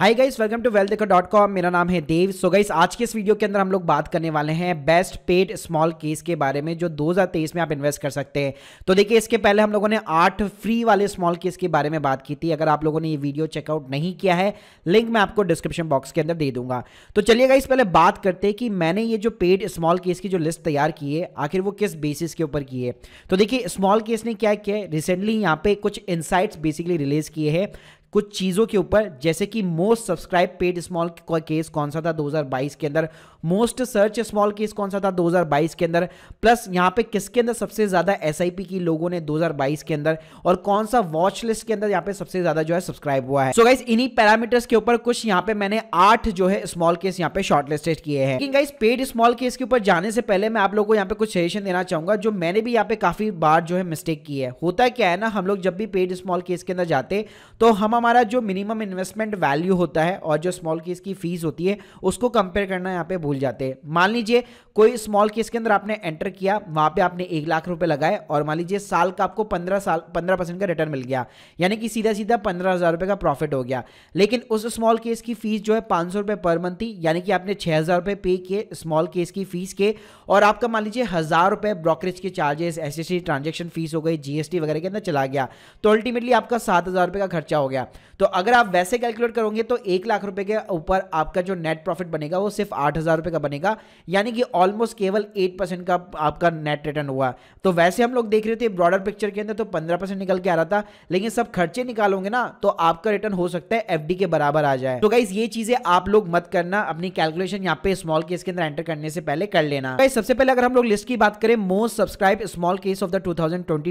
hi guys welcome to well देखो dot com मेरा नाम है देव सो so गाइस आज के इस वीडियो के अंदर हम लोग बात करने वाले हैं बेस्ट पेड स्मॉल केस के बारे में जो 2023 में आप इन्वेस्ट कर सकते हैं तो देखिए इसके पहले हम लोगों ने आठ फ्री वाले स्मॉल केस के बारे में बात की थी अगर आप लोगों ने ये वीडियो चेकआउट नहीं किया है लिंक मैं आपको डिस्क्रिप्शन बॉक्स के अंदर दे दूंगा तो चलिए गाइस पहले बात करते हैं कि मैंने ये जो पेड स्मॉल केस की जो लिस्ट तैयार की है आखिर वो किस बेसिस के ऊपर की है तो देखिए स्मॉल केस ने क्या किया रिसेंटली यहाँ पे कुछ इनसाइट्स बेसिकली रिलीज किए हैं कुछ चीज़ों के ऊपर जैसे कि most subscribe paid small case कौन सा था 2022 के अंदर मोस्ट सर्च स्मॉल केस कौन सा था 2022 के अंदर प्लस यहाँ पे किसके अंदर सबसे ज़्यादा एस की लोगों ने 2022 के अंदर और कौन सा वॉच लिस्ट के अंदर यहां पे सबसे ज़्यादा जो है सब्सक्राइब हुआ है सो गाइस इन्हीं पैरामीटर्स के ऊपर कुछ यहाँ पे मैंने आठ जो है स्मॉल केस यहाँ पे शॉर्टलिस्टेड किए हैं लेकिन गाइस पेड स्मॉल केस के ऊपर जाने से पहले मैं आप लोगों को यहाँ पे कुछ सजेशन देना चाहूंगा जो मैंने भी यहाँ पे काफ़ी बार जो है मिस्टेक की है होता क्या है ना हम लोग जब भी पेड स्मॉल केस के अंदर जाते तो हम हमारा जो मिनिमम इन्वेस्टमेंट वैल्यू होता है और जो स्मॉल केस की फीस होती है उसको कंपेयर करना यहाँ पे भूल जाते हैं मान लीजिए कोई स्मॉल केस के अंदर आपने एंटर किया वहां पे आपने एक लाख रुपए लगाए और मान लीजिए साल का आपको पंद्रह साल पंद्रह परसेंट का रिटर्न मिल गया यानी कि सीधा सीधा पंद्रह हजार रुपये का प्रॉफिट हो गया लेकिन उस स्मॉल केस की फीस जो है पाँच सौ रुपये पर मंथ थी यानी कि आपने छः हज़ार रुपये पे किए स्मॉल केस की फीस के और आपका मान लीजिए हज़ार रुपये ब्रोकरेज के charges S S transaction fees हो गई जीएसटी वगैरह के अंदर चला गया तो अल्टीमेटली आपका सात हज़ार रुपये का खर्चा हो गया तो अगर आप वैसे कैलकुलेट करोगे तो एक लाख रुपए के ऊपर आपका जो नेट प्रॉफिट बनेगा वो सिर्फ आठ हजार रुपए का बनेगा यानी कि ऑलमोस्ट केवल एट परसेंट का आपका नेट रिटर्न हुआ तो वैसे हम लोग देख रहे थे ब्रॉडर पिक्चर के अंदर तो पंद्रह परसेंट निकल के आ रहा था लेकिन सब खर्चे निकालोगे ना तो आपका रिटर्न हो सकता है एफ के बराबर आ जाए तो गाइज ये चीजें आप लोग मत करना अपनी कैलकुलेशन यहाँ पे स्मॉल केस के अंदर एंटर करने से पहले कर लेना सबसे पहले अगर हम लोग लिस्ट की बात करें most subscribe small case of the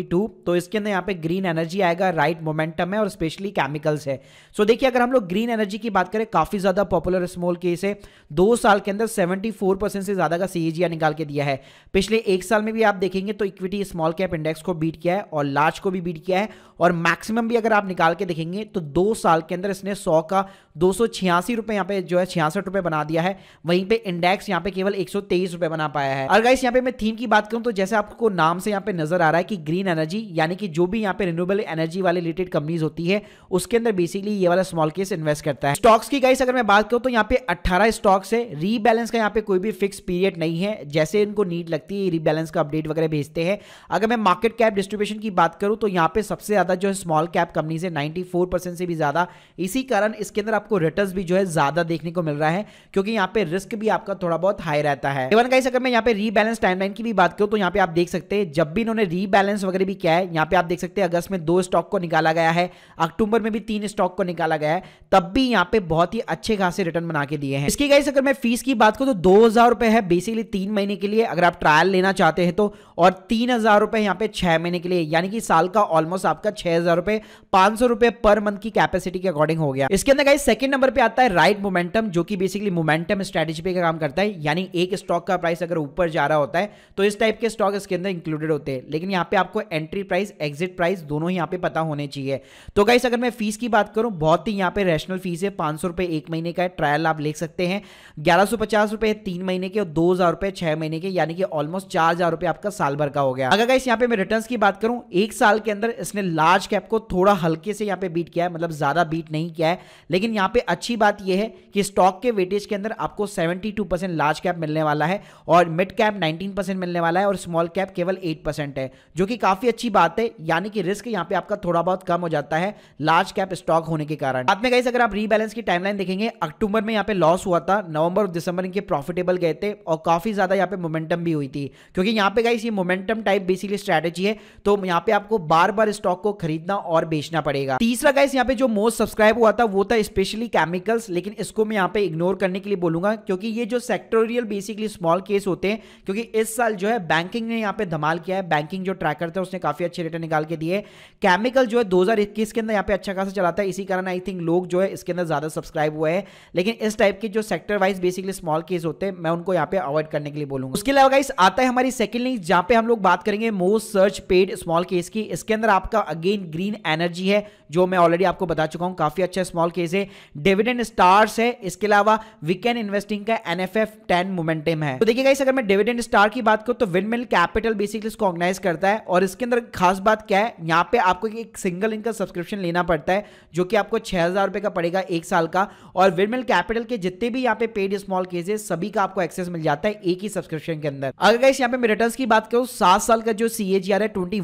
two तो इसके अंदर यहाँ पे ग्रीन एनर्जी आएगा राइट मोमेंटम है और स्पेशली केमिकल पार्टिकल्स है सो so देखिए अगर हम लोग ग्रीन एनर्जी की बात करें काफी ज्यादा पॉपुलर स्मॉल केस है दो साल के अंदर 74 परसेंट से ज्यादा का सीएजीआर निकाल के दिया है पिछले एक साल में भी आप देखेंगे तो इक्विटी स्मॉल कैप इंडेक्स को बीट किया है और लार्ज को भी बीट किया है और मैक्सिमम भी अगर आप निकाल के देखेंगे तो दो साल के अंदर इसने सौ का दो सौ छियासी रुपए यहाँ पे जो है छियासठ रुपए बना दिया है वहीं पे इंडेक्स यहाँ पे केवल एक सौ तेईस रुपए बना पाया है और गाइस यहाँ पे मैं थीम की बात करूँ तो जैसे आपको नाम से यहाँ पे नजर आ रहा है कि ग्रीन एनर्जी यानी कि जो भी यहाँ पे रिन्यूएबल एनर्जी वाले रिलेटेड कंपनीज होती है उसके अंदर बेसिकली ये वाला स्मॉल केस इन्वेस्ट करता है स्टॉक्स की गाइस अगर मैं बात करूँ तो यहाँ पे अट्ठारह स्टॉक्स है रीबैलेंस का यहाँ पे कोई भी फिक्स पीरियड नहीं है जैसे इनको नीड लगती है रीबैलेंस का अपडेट वगैरह भेजते हैं अगर मैं मार्केट कैप डिस्ट्रीब्यूशन की बात करूँ तो यहाँ पे सबसे ज्यादा जो है स्मॉल कैप कंपनीज है नाइन्टी से भी ज्यादा इसी कारण इसके अंदर आपको रिटर्न भी जो है ज्यादा देखने को मिल रहा है क्योंकि यहाँ पे रिस्क भी आपका थोड़ा बहुत हाई रहता है इवन गाइस अगर मैं यहाँ पे रीबैलेंस टाइमलाइन की भी बात करूँ तो यहाँ पे आप देख सकते हैं जब भी इन्होंने रीबैलेंस वगैरह भी किया है यहाँ पे आप देख सकते हैं अगस्त में दो स्टॉक को निकाला गया है अक्टूबर में भी तीन स्टॉक को निकाला गया है तब भी यहाँ पे बहुत ही अच्छे खासे रिटर्न बना के दिए हैं इसकी गाइस अगर मैं फीस की बात करूँ तो दो रुपए है बेसिकली तीन महीने के लिए अगर आप ट्रायल लेना चाहते हैं तो और तीन हजार रुपए यहाँ पे छह महीने के लिए यानी कि साल का ऑलमोस्ट आपका छह हजार रुपए पांच सौ रुपए पर मंथ की कैपेसिटी के अकॉर्डिंग हो गया इसके अंदर गाइस सेकंड नंबर पे आता है राइट मोमेंटम जो कि बेसिकली मोमेंटम स्ट्रेटेजी पे का काम करता है यानी एक स्टॉक का प्राइस अगर ऊपर जा रहा होता है तो इस टाइप के स्टॉक इसके अंदर इंक्लूडेड होते हैं लेकिन यहाँ पे आपको एंट्री प्राइस एग्जिट प्राइस दोनों ही यहाँ पे पता होने चाहिए तो गाइस अगर मैं फीस की बात करूँ बहुत ही यहाँ पे रेशनल फीस है पाँच सौ एक महीने का ट्रायल आप ले सकते हैं ग्यारह सौ पचास रुपये तीन महीने के और दो हजार रुपये छह महीने के यानी कि ऑलमोस्ट चार हजार रुपये आपका साल भर का हो गया अगर गाइस यहाँ पे मैं रिटर्न की बात करूँ एक साल के अंदर इसने लार्ज कैप को थोड़ा हल्के से यहाँ पे बीट किया है मतलब ज्यादा बीट नहीं किया है लेकिन यहां पे अच्छी बात यह है कि स्टॉक के वेटेज के अंदर आपको 72 परसेंट लार्ज कैप मिलने वाला है और मिड कैप 19 परसेंट मिलने वाला है और स्मॉल कैप केवल 8 परसेंट है जो कि काफ़ी अच्छी बात है यानी कि रिस्क यहां पे आपका थोड़ा बहुत कम हो जाता है लार्ज कैप स्टॉक होने के कारण आप में गाइस अगर आप रीबैलेंस की टाइमलाइन देखेंगे अक्टूबर में यहाँ पे लॉस हुआ था नवंबर और दिसंबर इनके प्रॉफिटेबल गए थे और काफ़ी ज़्यादा यहाँ पे मोमेंटम भी हुई थी क्योंकि यहाँ पे गाइस ये मोमेंटम टाइप बेसिकली स्ट्रेटेजी है तो यहाँ पे आपको बार बार स्टॉक को खरीदना और बेचना पड़ेगा तीसरा गाइस यहाँ पे जो मोस्ट सब्सक्राइब हुआ था वो था स्पेशल स्पेशली केमिकल्स लेकिन इसको मैं यहाँ पे इग्नोर करने के लिए बोलूंगा क्योंकि ये जो सेक्टोरियल बेसिकली स्मॉल केस होते हैं क्योंकि इस साल जो है बैंकिंग ने यहाँ पे धमाल किया है बैंकिंग जो ट्रैकर था उसने काफी अच्छे रिटर्न निकाल के दिए केमिकल जो है दो के अंदर यहाँ पे अच्छा खासा चलाता है इसी कारण आई थिंक लोग जो है इसके अंदर ज्यादा सब्सक्राइब हुए हैं लेकिन इस टाइप के जो sector wise basically small case होते हैं मैं उनको यहाँ पे अवॉइड करने के लिए बोलूंगा उसके अलावा इस आता है हमारी सेकंड लिंक जहाँ पे हम लोग बात करेंगे most search paid small case की इसके अंदर आपका अगेन ग्रीन एनर्जी है जो मैं ऑलरेडी आपको बता चुका हूँ काफी अच्छा स्मॉल केस है डिविडेंड स्टार्स है इसके अलावा वीकेंड इन्वेस्टिंग का N F F ten momentum है तो देखिए अगर मैं डिविडेंड स्टार की बात करूं तो विनमिल कैपिटल बेसिकली इसको ऑर्गेनाइज करता है और इसके अंदर खास बात क्या है यहाँ पे आपको एक सिंगल इनका सब्सक्रिप्शन लेना पड़ता है जो कि आपको छह हजार रुपए का पड़ेगा एक साल का और विनमिल कैपिटल के जितने भी यहाँ पे पेड स्मॉल केसेस सभी का आपको एक्सेस मिल जाता है एक ही सब्सक्रिप्शन के अंदर अगर गाइस यहाँ पे मैं रिटर्न की बात करूँ सात साल का जो सी है ट्वेंटी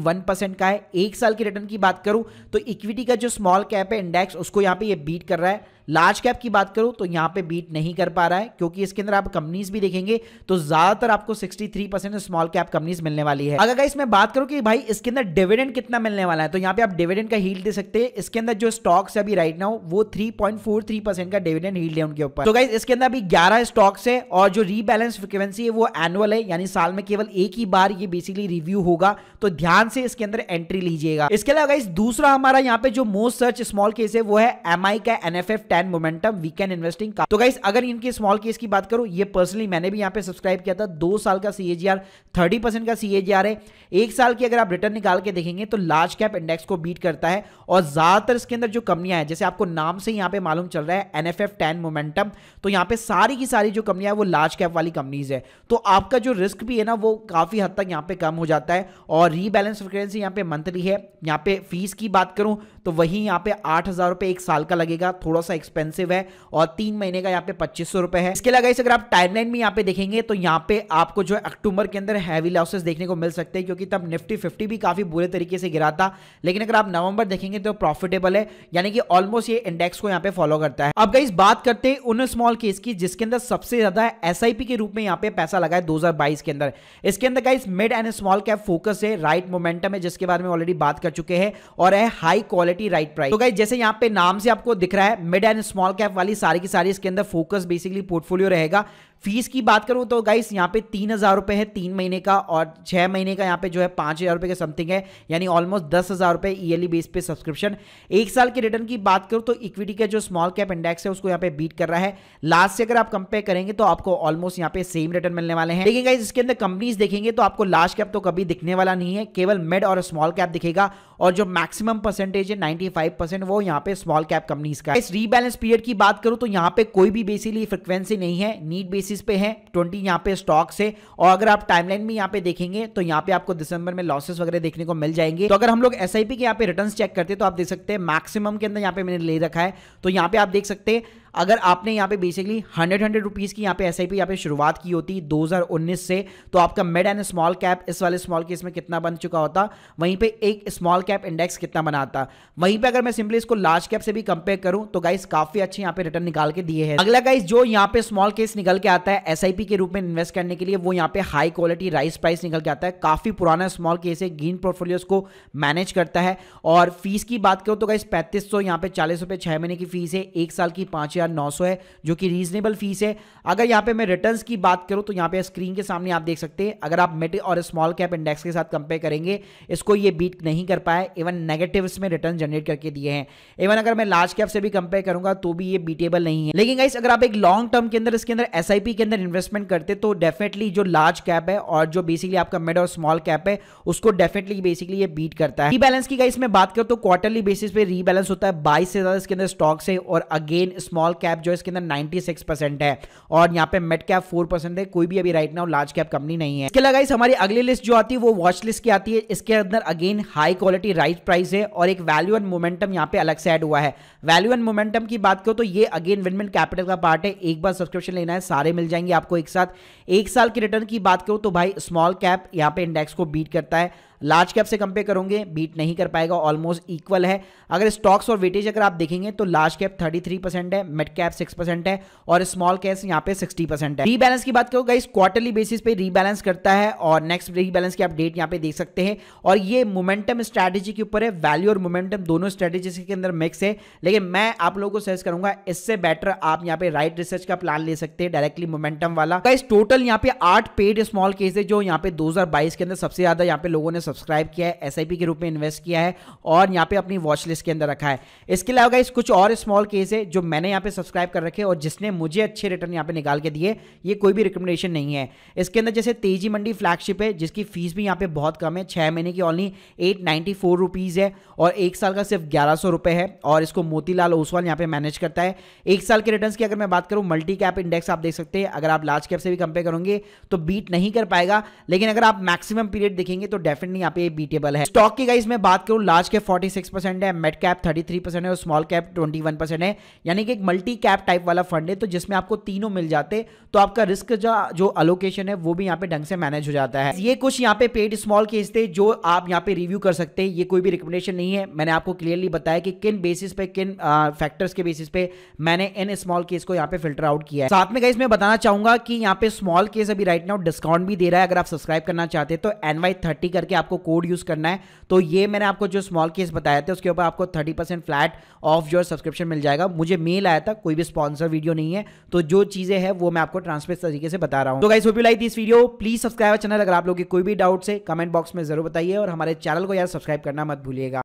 का है एक साल की रिटर्न की बात करूं तो इक्विटी का जो स्मॉल कैप है इंडेक्स उसको यहाँ पे बीट कर रहा है लार्ज कैप की बात करूं तो यहां पे बीट नहीं कर पा रहा है क्योंकि इसके अंदर आप कंपनीज भी देखेंगे तो ज्यादातर आपको 63 परसेंट स्मॉल कैप कंपनीज मिलने वाली है अगर गाइस मैं बात करूं कि भाई इसके अंदर डिविडेंड कितना मिलने वाला है तो यहां पे आप डिविडेंड का हील्ड दे सकते हैं इसके अंदर जो स्टॉक्स है अभी राइट नाउ वो थ्री का डिविडेंड हील्ड है उनके ऊपर तो गाइस इसके अंदर अभी ग्यारह स्टॉक्स है और जो रीबैलेंस फ्रिक्वेंसी है वो एनुअल है यानी साल में केवल एक ही बार ये बेसिकली रिव्यू होगा तो ध्यान से इसके अंदर एंट्री लीजिएगा इसके अलावा गाइज दूसरा हमारा यहाँ पे जो मोस्ट सर्च स्मॉल केस है वो है एम का NFF F ten momentum weekend investing तो गाइस अगर इनकी स्मॉल केस की बात करूं ये पर्सनली मैंने भी यहां पे सब्सक्राइब किया था दो साल का सीएजीआर थर्टी परसेंट का सीएजीआर है एक साल की अगर आप रिटर्न निकाल के देखेंगे तो लार्ज कैप इंडेक्स को बीट करता है और ज्यादातर इसके अंदर जो कंपनियां हैं जैसे आपको नाम से यहां पे मालूम चल रहा है एन एफ मोमेंटम तो यहां पे सारी की सारी जो कंपनियां वो लार्ज कैप वाली कंपनीज है तो आपका जो रिस्क भी है ना वो काफी हद तक यहां पर कम हो जाता है और रीबैलेंस फ्रिक्वेंसी यहां पर मंथली है यहां पर फीस की बात करूं तो वही यहां पर आठ हजार रुपए एक साल का लगेगा थोड़ा थोड़ा सा एक्सपेंसिव है और तीन महीने का यहाँ पे पच्चीस सौ है इसके अलावा अगर आप टाइमलाइन में यहाँ पे देखेंगे तो यहाँ पे आपको जो है अक्टूबर के अंदर हैवी लॉसेस देखने को मिल सकते हैं क्योंकि तब निफ्टी फिफ्टी भी काफी बुरे तरीके से गिरा था लेकिन अगर आप नवंबर देखेंगे तो प्रॉफिटेबल है यानी कि ऑलमोस्ट ये इंडेक्स को यहाँ पे फॉलो करता है अब गई बात करते हैं उन स्मॉल केस की जिसके अंदर सबसे ज्यादा एस के रूप में यहाँ पे पैसा लगा है दो के अंदर इसके अंदर guys mid and small cap focus है राइट मोमेंटम है जिसके बारे में ऑलरेडी बात कर चुके हैं और है हाई क्वालिटी राइट प्राइस तो गाइस जैसे यहाँ पे नाम से आपको दिख रहा है मिड एंड स्मॉल कैप वाली सारी की सारी इसके अंदर फोकस बेसिकली पोर्टफोलियो रहेगा फीस की बात करूं तो गाइस यहाँ पे तीन हज़ार रुपए है तीन महीने का और छह महीने का यहाँ पे जो है पांच हज़ार रुपए का समथिंग है यानी ऑलमोस्ट दस हज़ार रुपए ईयरली बेस पे सब्सक्रिप्शन एक साल के रिटर्न की बात करूं तो इक्विटी का जो स्मॉल कैप इंडेक्स है उसको यहाँ पे बीट कर रहा है लास्ट से अगर आप कंपेयर करेंगे तो आपको ऑलमोस्ट यहाँ पे सेम रिटर्न मिलने वाले हैं लेकिन गाइस इसके अंदर कंपनीज देखेंगे तो आपको लास्ट कैप तो कभी दिखने वाला नहीं है केवल मिड और स्मॉल कैप दिखेगा और जो मैक्सिमम परसेंटेज है फाइव परसेंट वो यहाँ पे स्मॉल कैप कंपनीज का इस रीबैलेंस पीरियड की बात करूं तो यहाँ पे कोई भी बेसिकली फ्रिक्वेंसी नहीं है नीट बेसिक बेसिस पे है ट्वेंटी यहाँ पे स्टॉक्स है और अगर आप टाइमलाइन में यहाँ पे देखेंगे तो यहाँ पे आपको दिसंबर में लॉसेस वगैरह देखने को मिल जाएंगे तो अगर हम लोग एस के यहाँ पे रिटर्न चेक करते हैं तो आप देख सकते हैं मैक्सिमम के अंदर यहाँ पे मैंने ले रखा है तो यहाँ पे आप देख सकते हैं अगर आपने यहाँ पे बेसिकली हंड्रेड हंड्रेड रुपीज़ की यहाँ पे एस आई पी यहाँ पे शुरुआत की होती 2019 से तो आपका मिड एंड स्मॉल कैप इस वाले स्मॉल केस में कितना बन चुका होता वहीं पे एक स्मॉल कैप इंडेक्स कितना बनाता वहीं पे अगर मैं सिंपली इसको लार्ज कैप से भी कंपेयर करूं तो गाइस काफी अच्छे यहाँ पे रिटर्न निकाल के दिए हैं अगला गाइस जो यहाँ पे स्मॉल केस निकल के आता है एस के रूप में इन्वेस्ट करने के लिए वो यहाँ पे हाई क्वालिटी राइस प्राइस निकल के आता है काफी पुराना स्मॉल केस है ग्रीन पोर्टफोलियोज को मैनेज करता है और फीस की बात करो तो गाइस पैंतीस सौ यहाँ पे चालीस रुपये छह महीने की फीस है एक साल की पांच हजार नौ सौ है जो कि रीजनेबल फीस है अगर यहाँ पे मैं रिटर्न की बात करूँ तो यहाँ पे स्क्रीन के सामने आप देख सकते हैं अगर आप मिड और स्मॉल कैप इंडेक्स के साथ कंपेयर करेंगे इसको ये बीट नहीं कर पाए इवन नेगेटिव में रिटर्न जनरेट करके दिए हैं इवन अगर मैं लार्ज कैप से भी कंपेयर करूंगा तो भी ये बीटेबल नहीं है लेकिन गाइस अगर आप एक लॉन्ग टर्म के अंदर इसके अंदर एस के अंदर इन्वेस्टमेंट करते तो डेफिनेटली जो लार्ज कैप है और जो बेसिकली आपका मिड और स्मॉल कैप है उसको डेफिनेटली बेसिकली ये बीट करता है रीबैलेंस की गाइस में बात करूँ तो क्वार्टरली बेसिस पे रीबैलेंस होता है बाईस से ज्यादा इसके अंदर स्टॉक्स है और अगेन स्मॉल स्मॉल कैप जो इसके अंदर 96 परसेंट है और यहाँ पे मेट कैप 4 परसेंट है कोई भी अभी right now large cap company नहीं है इसके इस हमारी अगली लिस्ट जो आती है वो वॉच लिस्ट की आती है इसके अंदर again high quality right price है और एक वैल्यू एंड मोमेंटम यहाँ पे अलग से एड हुआ है वैल्यू एंड मोमेंटम की बात करो तो ये अगेन विनमिन कैपिटल का पार्ट है एक बार सब्सक्रिप्शन लेना है सारे मिल जाएंगे आपको एक साथ एक साल के रिटर्न की बात करो तो भाई स्मॉल कैप यहाँ पे इंडेक्स को बीट करता है लार्ज कैप से कंपेयर करोगे बीट नहीं कर पाएगा ऑलमोस्ट इक्वल है अगर स्टॉक्स और वेटेज अगर आप देखेंगे तो लार्ज कैप 33 है मिड कैप 6 है और स्मॉल कैप यहाँ पे 60 है रीबैलेंस की बात करो गाइस क्वार्टरली बेसिस पे रीबैलेंस करता है और नेक्स्ट रीबैलेंस की आप डेट यहाँ पे देख सकते हैं और ये मोमेंटम स्ट्रैटेजी के ऊपर है वैल्यू और मोमेंटम दोनों स्ट्रैटेजी के अंदर मिक्स है लेकिन मैं आप लोगों को सजेस्ट करूंगा इससे बेटर आप यहाँ पे राइट रिसर्च का प्लान ले सकते हैं डायरेक्टली मोमेंटम वाला गाइस टोटल यहाँ पे आठ पेड स्मॉल केस है जो यहाँ पे बाईस के अंदर सबसे ज्यादा यहाँ पे लोगों ने सब्सक्राइब किया है एसआईपी के रूप में इन्वेस्ट किया है और यहाँ पे अपनी वॉच लिस्ट के अंदर रखा है इसके अलावा गाइस कुछ और स्मॉल केस है जो मैंने यहाँ पे सब्सक्राइब कर रखे और जिसने मुझे अच्छे रिटर्न यहाँ पे निकाल के दिए ये कोई भी रिकमेंडेशन नहीं है इसके अंदर जैसे तेजी मंडी फ्लैगशिप है जिसकी फीस भी यहाँ पे बहुत कम है छः महीने की only eight ninety four rupees है और एक साल का सिर्फ ग्यारह सौ रुपए है और इसको मोतीलाल ओसवाल यहाँ पे मैनेज करता है एक साल के रिटर्न की अगर मैं बात करूँ मल्टी कैप इंडेक्स आप देख सकते हैं अगर आप लार्ज कैप से भी कंपेयर करोगे तो बीट नहीं कर पाएगा लेकिन अगर आप मैक्सिमम पीरियड देखेंगे तो डेफिनेटली कंपनी यहाँ पे बीटेबल है स्टॉक की गाइस मैं बात करूँ लार्ज कैप 46 परसेंट है मेड कैप 33 परसेंट है और स्मॉल कैप 21 परसेंट है यानी कि एक मल्टी कैप टाइप वाला फंड है तो जिसमें आपको तीनों मिल जाते तो आपका रिस्क जो अलोकेशन है वो भी यहाँ पे ढंग से मैनेज हो जाता है ये कुछ यहाँ पे पेड स्मॉल केस थे जो आप यहाँ पे रिव्यू कर सकते हैं ये कोई भी रिकमेंडेशन नहीं है मैंने आपको क्लियरली बताया कि किन बेसिस पे किन फैक्टर्स के बेसिस पे मैंने इन स्मॉल केस को यहाँ पे फिल्टर आउट किया है साथ में गाइस मैं बताना चाहूंगा कि यहाँ पे स्मॉल केस अभी राइट नाउ डिस्काउंट भी दे रहा है अगर आप सब्सक्राइब करना चाहते हैं तो एनवाई थर्टी करके आप आपको कोड यूज़ करना है तो ये मैंने आपको जो स्मॉल केस बताया था उसके ऊपर आपको थर्टी परसेंट फ्लैट ऑफ जो सब्सक्रिप्शन मिल जाएगा मुझे मेल आया था कोई भी स्पॉन्सर वीडियो नहीं है तो जो चीज़ें हैं वो मैं आपको ट्रांसपेरेंट तरीके से बता रहा हूँ तो guys hope you like this video please subscribe channel अगर आप लोग कोई भी डाउट से कमेंट बॉक्स में जरूर बताइए और हमारे चैनल को यार सब्सक्राइब करना मत भूलिएगा